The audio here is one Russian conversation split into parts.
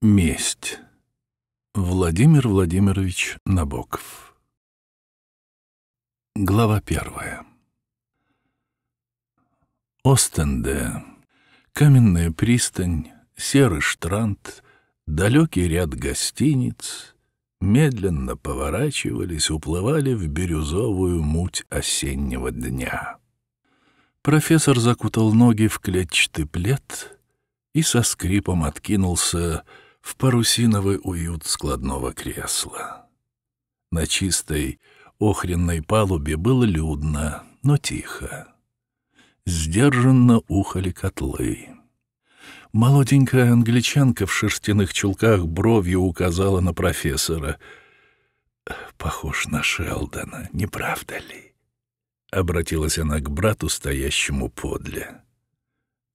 Месть. Владимир Владимирович Набоков. Глава первая. Остенде. Каменная пристань, серый штранд, далекий ряд гостиниц медленно поворачивались, уплывали в бирюзовую муть осеннего дня. Профессор закутал ноги в клетчатый плед и со скрипом откинулся в парусиновый уют складного кресла. На чистой охренной палубе было людно, но тихо. Сдержанно ухали котлы. Молоденькая англичанка в шерстяных чулках бровью указала на профессора. «Похож на Шелдона, не правда ли?» Обратилась она к брату, стоящему подле.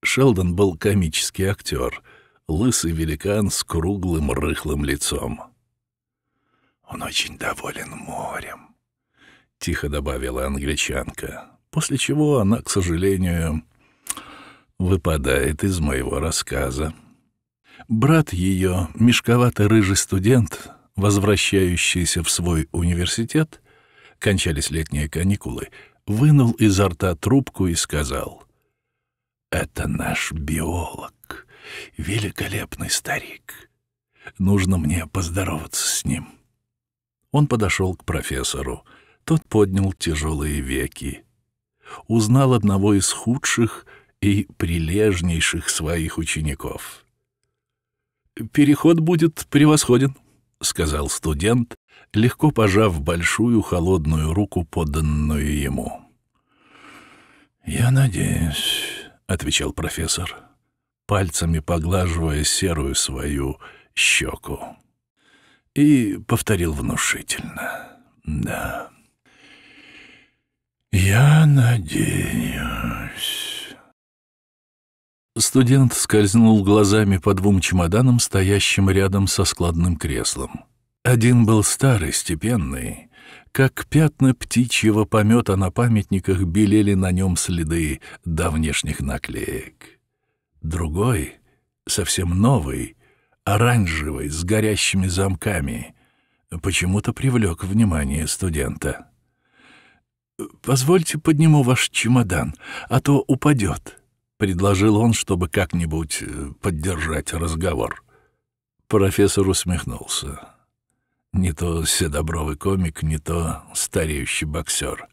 Шелдон был комический актер — лысый великан с круглым рыхлым лицом. «Он очень доволен морем», — тихо добавила англичанка, после чего она, к сожалению, выпадает из моего рассказа. Брат ее, мешковатый рыжий студент, возвращающийся в свой университет, кончались летние каникулы, вынул изо рта трубку и сказал, «Это наш биолог». Великолепный старик. Нужно мне поздороваться с ним. Он подошел к профессору. Тот поднял тяжелые веки. Узнал одного из худших и прилежнейших своих учеников. «Переход будет превосходен», — сказал студент, легко пожав большую холодную руку, поданную ему. «Я надеюсь», — отвечал профессор пальцами поглаживая серую свою щеку. И повторил внушительно. «Да, я надеюсь...» Студент скользнул глазами по двум чемоданам, стоящим рядом со складным креслом. Один был старый, степенный, как пятна птичьего помета на памятниках белели на нем следы давнешних наклеек. Другой, совсем новый, оранжевый, с горящими замками, почему-то привлек внимание студента. «Позвольте подниму ваш чемодан, а то упадет», — предложил он, чтобы как-нибудь э, поддержать разговор. Профессор усмехнулся. Не то седобровый комик, не то стареющий боксер.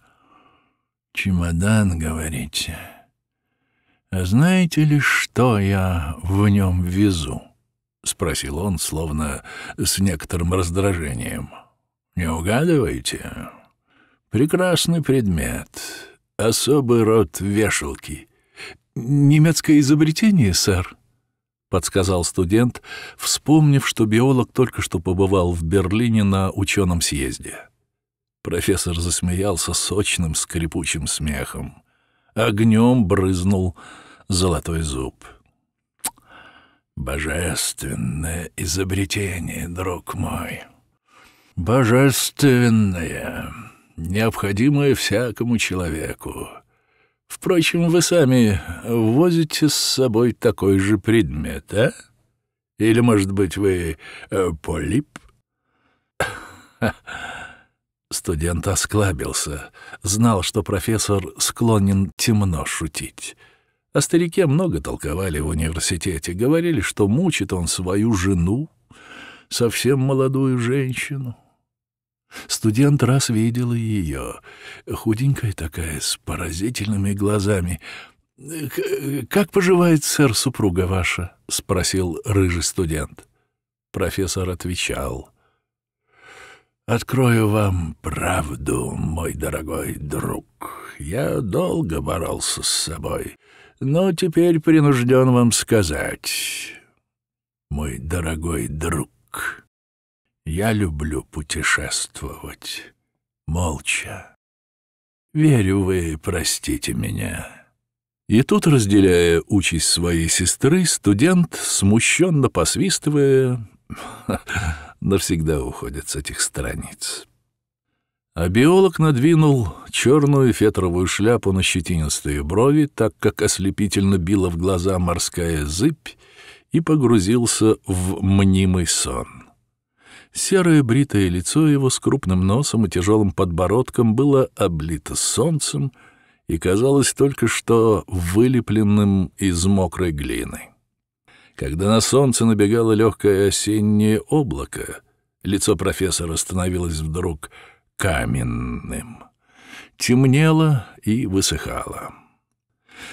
«Чемодан, говорите?» «Знаете ли, что я в нем везу?» — спросил он, словно с некоторым раздражением. «Не угадываете? Прекрасный предмет. Особый род вешалки. Немецкое изобретение, сэр?» — подсказал студент, вспомнив, что биолог только что побывал в Берлине на ученом съезде. Профессор засмеялся сочным скрипучим смехом огнем брызнул золотой зуб. «Божественное изобретение, друг мой! Божественное, необходимое всякому человеку!» Впрочем, вы сами возите с собой такой же предмет, а? Или, может быть, вы э, полип? Студент осклабился, знал, что профессор склонен темно шутить. О старике много толковали в университете, говорили, что мучит он свою жену, совсем молодую женщину. Студент раз видел ее, худенькая такая, с поразительными глазами. «Как поживает сэр супруга ваша?» — спросил рыжий студент. Профессор отвечал — Открою вам правду, мой дорогой друг. Я долго боролся с собой, но теперь принужден вам сказать, мой дорогой друг, я люблю путешествовать молча. Верю, вы простите меня. И тут, разделяя участь своей сестры, студент, смущенно посвистывая, навсегда уходят с этих страниц. А биолог надвинул черную фетровую шляпу на щетинистые брови, так как ослепительно била в глаза морская зыбь, и погрузился в мнимый сон. Серое бритое лицо его с крупным носом и тяжелым подбородком было облито солнцем и казалось только что вылепленным из мокрой глины. Когда на солнце набегало легкое осеннее облако, лицо профессора становилось вдруг каменным, темнело и высыхало.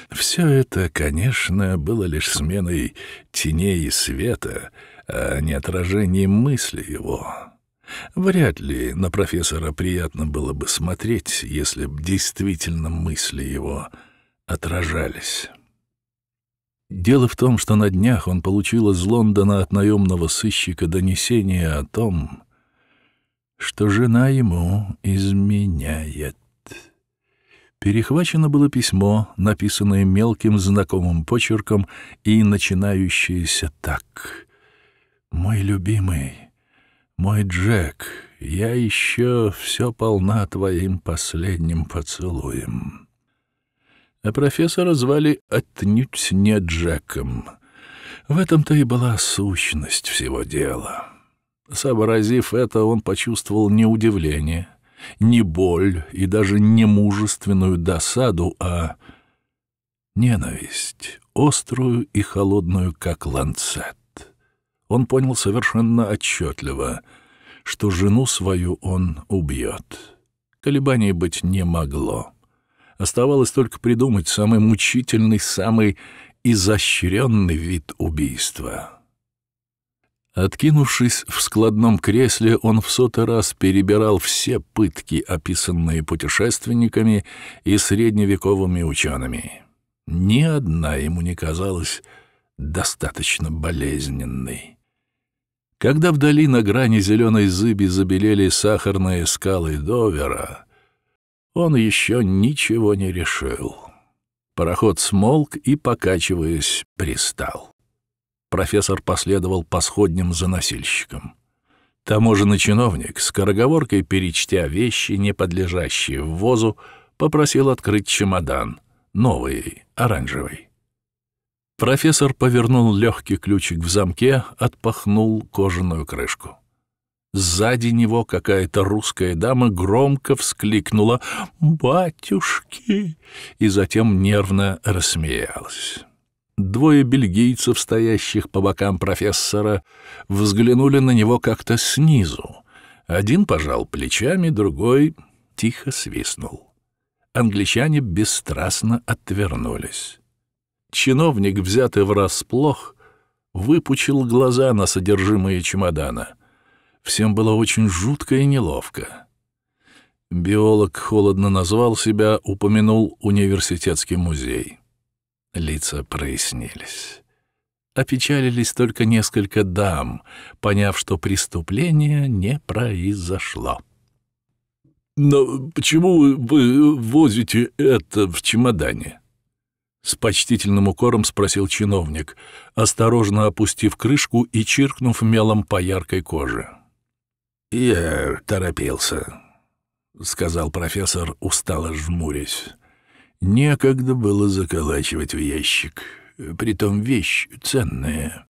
Все это, конечно, было лишь сменой теней и света, а не отражением мысли его. Вряд ли на профессора приятно было бы смотреть, если б действительно мысли его отражались. Дело в том, что на днях он получил из Лондона от наемного сыщика донесение о том, что жена ему изменяет. Перехвачено было письмо, написанное мелким знакомым почерком и начинающееся так. «Мой любимый, мой Джек, я еще все полна твоим последним поцелуем» а профессора звали отнюдь не Джеком. В этом-то и была сущность всего дела. Сообразив это, он почувствовал не удивление, не боль и даже не мужественную досаду, а ненависть, острую и холодную, как ланцет. Он понял совершенно отчетливо, что жену свою он убьет. Колебаний быть не могло. Оставалось только придумать самый мучительный, самый изощренный вид убийства. Откинувшись в складном кресле, он в сотый раз перебирал все пытки, описанные путешественниками и средневековыми учеными. Ни одна ему не казалась достаточно болезненной. Когда вдали на грани зеленой зыби забелели сахарные скалы Довера, он еще ничего не решил. Пароход смолк и, покачиваясь, пристал. Профессор последовал по сходням за носильщиком. Таможенный чиновник, скороговоркой перечтя вещи, не подлежащие ввозу, попросил открыть чемодан, новый, оранжевый. Профессор повернул легкий ключик в замке, отпахнул кожаную крышку. Сзади него какая-то русская дама громко вскликнула «Батюшки!» и затем нервно рассмеялась. Двое бельгийцев, стоящих по бокам профессора, взглянули на него как-то снизу. Один пожал плечами, другой тихо свистнул. Англичане бесстрастно отвернулись. Чиновник, взятый врасплох, выпучил глаза на содержимое чемодана — Всем было очень жутко и неловко. Биолог холодно назвал себя, упомянул университетский музей. Лица прояснились. Опечалились только несколько дам, поняв, что преступление не произошло. «Но почему вы возите это в чемодане?» С почтительным укором спросил чиновник, осторожно опустив крышку и чиркнув мелом по яркой коже. «Я торопился», — сказал профессор, устало жмурясь. «Некогда было заколачивать в ящик. Притом вещь ценная.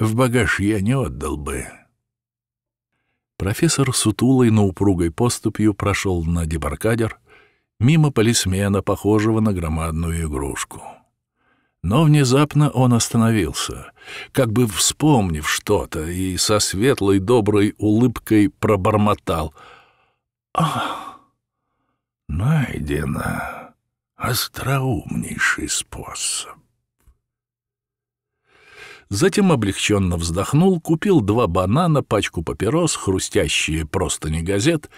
В багаж я не отдал бы». Профессор сутулой, но упругой поступью прошел на дебаркадер, мимо полисмена, похожего на громадную игрушку. Но внезапно он остановился, как бы вспомнив что-то, и со светлой доброй улыбкой пробормотал. «Ах, найдено остроумнейший способ». Затем облегченно вздохнул, купил два банана, пачку папирос, хрустящие просто не газет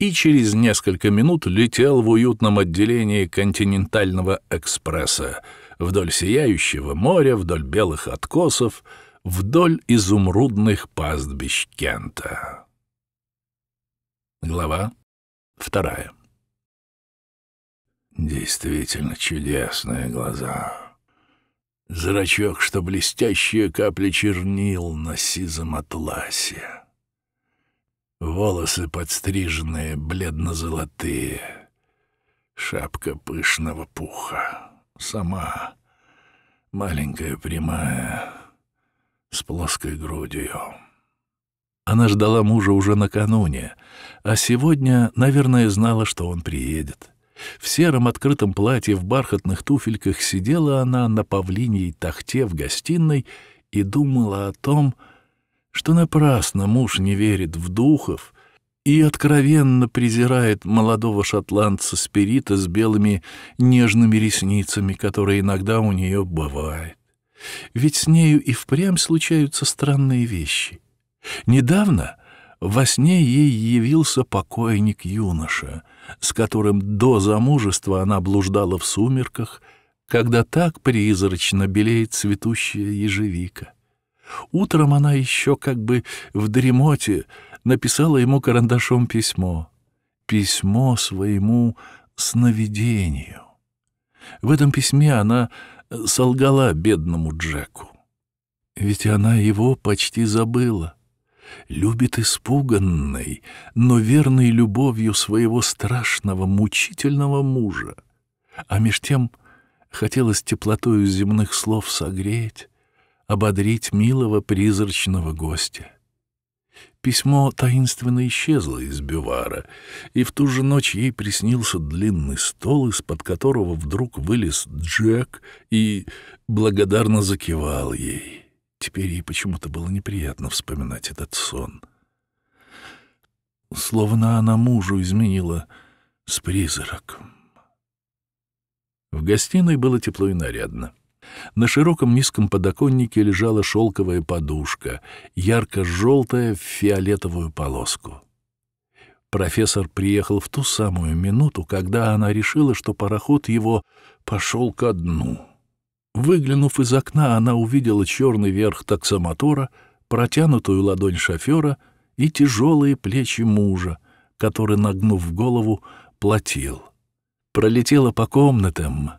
и через несколько минут летел в уютном отделении континентального экспресса — вдоль сияющего моря, вдоль белых откосов, вдоль изумрудных пастбищ Кента. Глава вторая. Действительно чудесные глаза. Зрачок, что блестящие капли чернил на сизом атласе. Волосы подстриженные, бледно-золотые. Шапка пышного пуха сама, маленькая, прямая, с плоской грудью. Она ждала мужа уже накануне, а сегодня, наверное, знала, что он приедет. В сером открытом платье в бархатных туфельках сидела она на павлиньей тахте в гостиной и думала о том, что напрасно муж не верит в духов и откровенно презирает молодого шотландца Спирита с белыми нежными ресницами, которые иногда у нее бывают. Ведь с нею и впрямь случаются странные вещи. Недавно во сне ей явился покойник-юноша, с которым до замужества она блуждала в сумерках, когда так призрачно белеет цветущая ежевика. Утром она еще как бы в дремоте, написала ему карандашом письмо. Письмо своему сновидению. В этом письме она э, солгала бедному Джеку. Ведь она его почти забыла. Любит испуганной, но верной любовью своего страшного, мучительного мужа. А меж тем хотелось теплотою земных слов согреть, ободрить милого призрачного гостя. Письмо таинственно исчезло из бивара, и в ту же ночь ей приснился длинный стол, из-под которого вдруг вылез Джек и благодарно закивал ей. Теперь ей почему-то было неприятно вспоминать этот сон. Словно она мужу изменила с призраком. В гостиной было тепло и нарядно. На широком низком подоконнике лежала шелковая подушка, ярко-желтая в фиолетовую полоску. Профессор приехал в ту самую минуту, когда она решила, что пароход его пошел ко дну. Выглянув из окна, она увидела черный верх таксомотора, протянутую ладонь шофера и тяжелые плечи мужа, который, нагнув голову, платил. Пролетела по комнатам,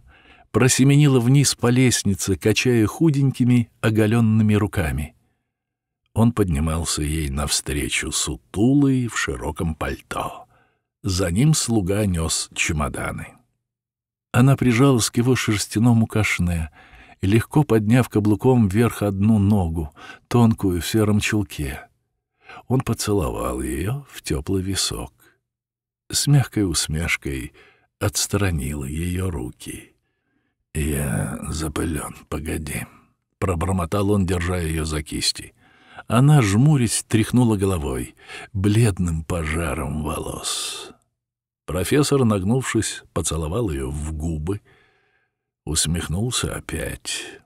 просеменила вниз по лестнице, качая худенькими, оголенными руками. Он поднимался ей навстречу сутулый в широком пальто. За ним слуга нес чемоданы. Она прижалась к его шерстяному кашне, легко подняв каблуком вверх одну ногу, тонкую в сером чулке. Он поцеловал ее в теплый висок. С мягкой усмешкой отстранил ее руки. «Я запылен, погоди», — пробормотал он, держа ее за кисти. Она, жмурясь, тряхнула головой, бледным пожаром волос. Профессор, нагнувшись, поцеловал ее в губы, усмехнулся опять.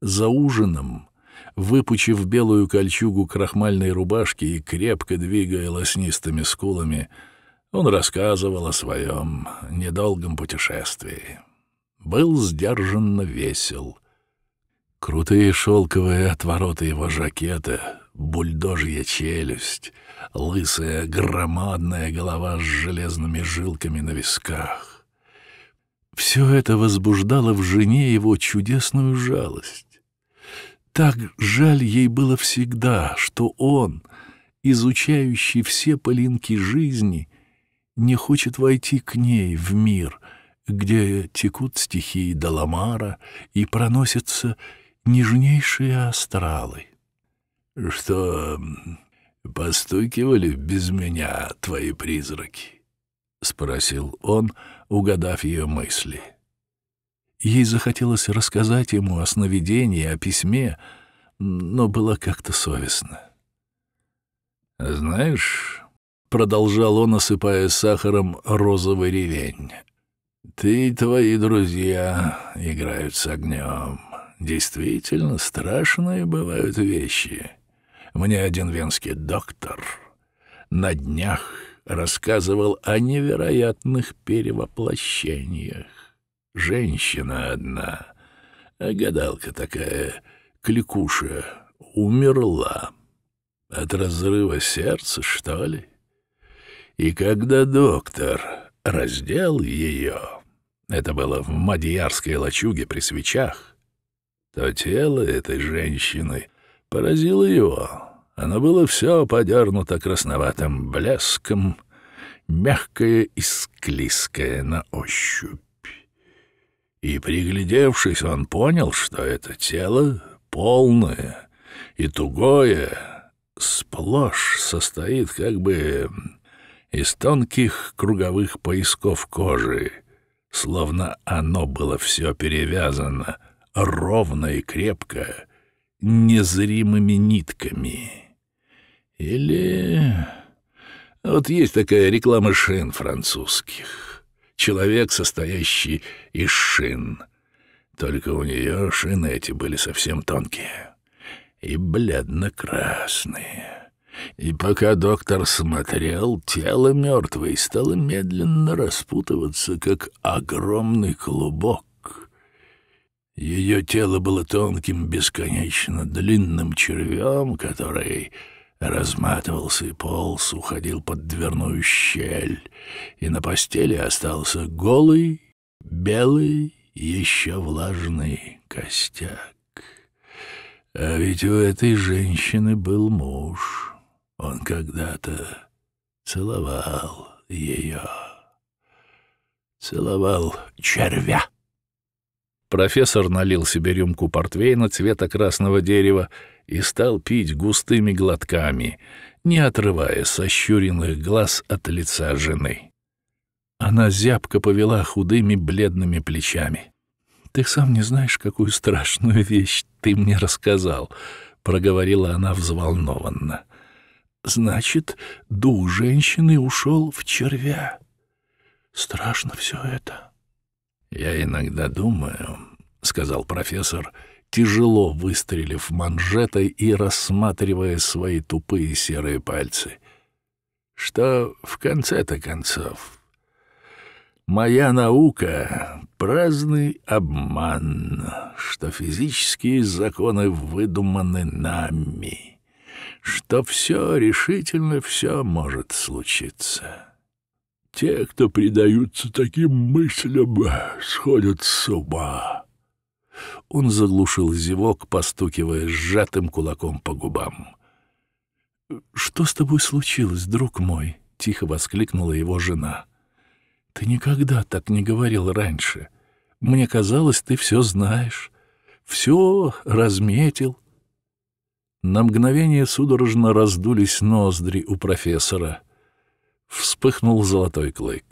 За ужином, выпучив белую кольчугу крахмальной рубашки и крепко двигая лоснистыми скулами, он рассказывал о своем недолгом путешествии был сдержанно весел. Крутые шелковые отвороты его жакета, бульдожья челюсть, лысая громадная голова с железными жилками на висках. Все это возбуждало в жене его чудесную жалость. Так жаль ей было всегда, что он, изучающий все полинки жизни, не хочет войти к ней в мир, где текут стихии Даламара и проносятся нежнейшие астралы. — Что, постукивали без меня твои призраки? — спросил он, угадав ее мысли. Ей захотелось рассказать ему о сновидении, о письме, но было как-то совестно. — Знаешь, — продолжал он, осыпая сахаром розовый ревень, ты и твои друзья играют с огнем. Действительно страшные бывают вещи. Мне один венский доктор на днях рассказывал о невероятных перевоплощениях. Женщина одна, гадалка такая, кликуша, умерла. От разрыва сердца, что ли? И когда доктор раздел ее, это было в мадьярской лачуге при свечах, то тело этой женщины поразило его. Оно было все подернуто красноватым блеском, мягкое и склизкое на ощупь. И, приглядевшись, он понял, что это тело полное и тугое, сплошь состоит как бы из тонких круговых поясков кожи, словно оно было все перевязано ровно и крепко, незримыми нитками. Или... Вот есть такая реклама шин французских. Человек, состоящий из шин. Только у нее шины эти были совсем тонкие и бледно-красные. И пока доктор смотрел, тело мертвой стало медленно распутываться, как огромный клубок. Ее тело было тонким, бесконечно длинным червем, который разматывался и полз, уходил под дверную щель, и на постели остался голый, белый, еще влажный костяк. А ведь у этой женщины был муж — он когда-то целовал ее. Целовал червя. Профессор налил себе рюмку портвейна цвета красного дерева и стал пить густыми глотками, не отрывая сощуренных глаз от лица жены. Она зябко повела худыми бледными плечами. «Ты сам не знаешь, какую страшную вещь ты мне рассказал», — проговорила она взволнованно. Значит, дух женщины ушел в червя. Страшно все это. Я иногда думаю, сказал профессор, тяжело выстрелив манжетой и рассматривая свои тупые серые пальцы, что в конце-то концов моя наука праздный обман, что физические законы выдуманы нами что все, решительно все может случиться. Те, кто предаются таким мыслям, сходят с ума. Он заглушил зевок, постукивая сжатым кулаком по губам. «Что с тобой случилось, друг мой?» — тихо воскликнула его жена. «Ты никогда так не говорил раньше. Мне казалось, ты все знаешь, все разметил, на мгновение судорожно раздулись ноздри у профессора. Вспыхнул золотой клык.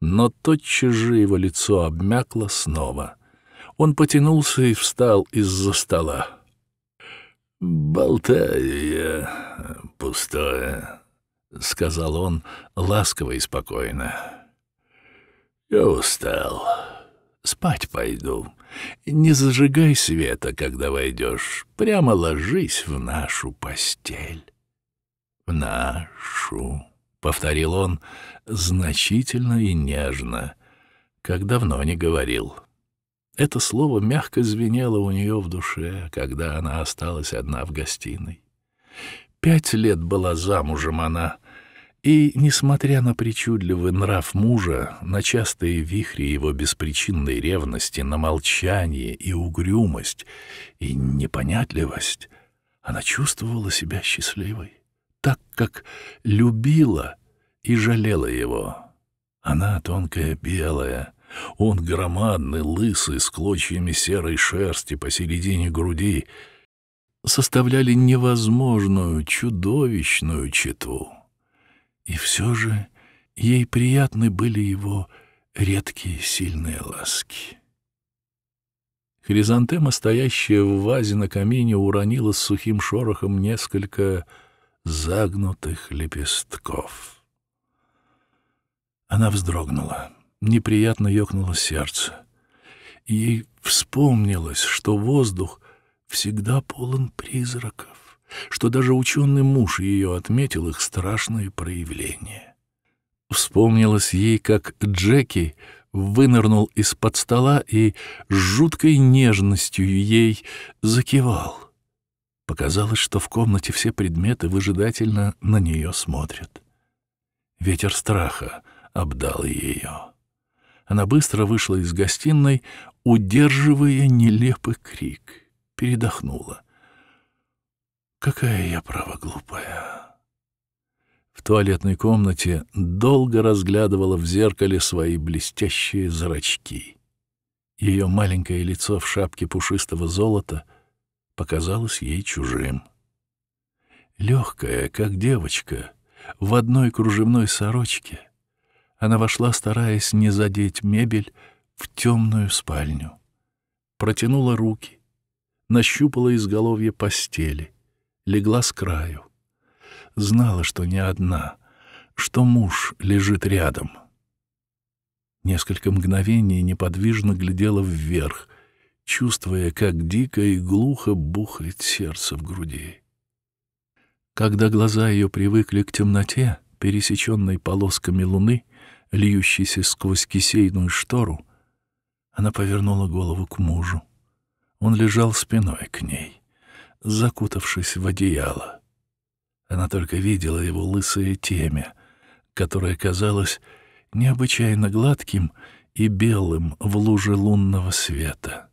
Но тотчас же его лицо обмякло снова. Он потянулся и встал из-за стола. «Болтаю я пустое», — сказал он ласково и спокойно. «Я устал» спать пойду. Не зажигай света, когда войдешь, прямо ложись в нашу постель». «В нашу», — повторил он значительно и нежно, как давно не говорил. Это слово мягко звенело у нее в душе, когда она осталась одна в гостиной. Пять лет была замужем она, — и, несмотря на причудливый нрав мужа, на частые вихри его беспричинной ревности, на молчание и угрюмость, и непонятливость, она чувствовала себя счастливой, так как любила и жалела его. Она тонкая белая, он громадный, лысый, с клочьями серой шерсти посередине груди, составляли невозможную, чудовищную читу. И все же ей приятны были его редкие сильные ласки. Хризантема, стоящая в вазе на камине, уронила с сухим шорохом несколько загнутых лепестков. Она вздрогнула, неприятно ёкнуло сердце. Ей вспомнилось, что воздух всегда полон призраков что даже ученый муж ее отметил их страшные проявления. Вспомнилось ей, как Джеки вынырнул из-под стола и с жуткой нежностью ей закивал. Показалось, что в комнате все предметы выжидательно на нее смотрят. Ветер страха обдал ее. Она быстро вышла из гостиной, удерживая нелепый крик. Передохнула. Какая я право глупая. В туалетной комнате долго разглядывала в зеркале свои блестящие зрачки. Ее маленькое лицо в шапке пушистого золота показалось ей чужим. Легкая, как девочка, в одной кружевной сорочке, она вошла, стараясь не задеть мебель, в темную спальню. Протянула руки, нащупала изголовье постели — легла с краю. Знала, что не одна, что муж лежит рядом. Несколько мгновений неподвижно глядела вверх, чувствуя, как дико и глухо бухает сердце в груди. Когда глаза ее привыкли к темноте, пересеченной полосками луны, льющейся сквозь кисейную штору, она повернула голову к мужу. Он лежал спиной к ней закутавшись в одеяло. Она только видела его лысое темя, которое казалось необычайно гладким и белым в луже лунного света.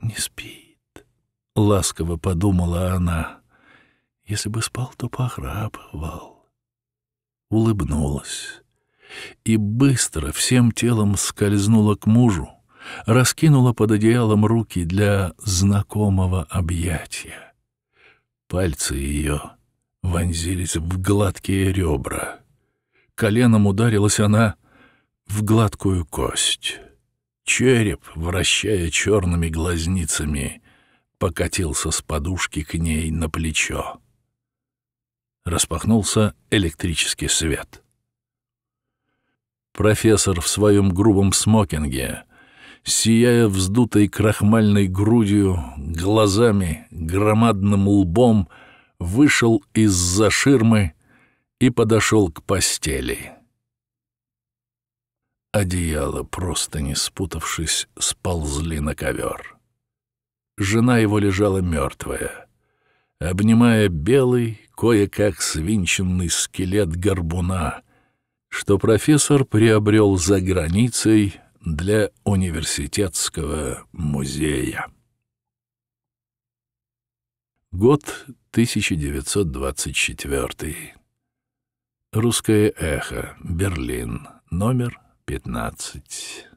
«Не спит», — ласково подумала она. «Если бы спал, то похрапывал». Улыбнулась и быстро всем телом скользнула к мужу, раскинула под одеялом руки для знакомого объятия. Пальцы ее вонзились в гладкие ребра. Коленом ударилась она в гладкую кость. Череп, вращая черными глазницами, покатился с подушки к ней на плечо. Распахнулся электрический свет. Профессор в своем грубом смокинге — сияя вздутой крахмальной грудью, глазами, громадным лбом, вышел из-за ширмы и подошел к постели. Одеяло, просто не спутавшись, сползли на ковер. Жена его лежала мертвая, обнимая белый, кое-как свинченный скелет горбуна, что профессор приобрел за границей для университетского музея. Год 1924. Русское эхо. Берлин. Номер 15.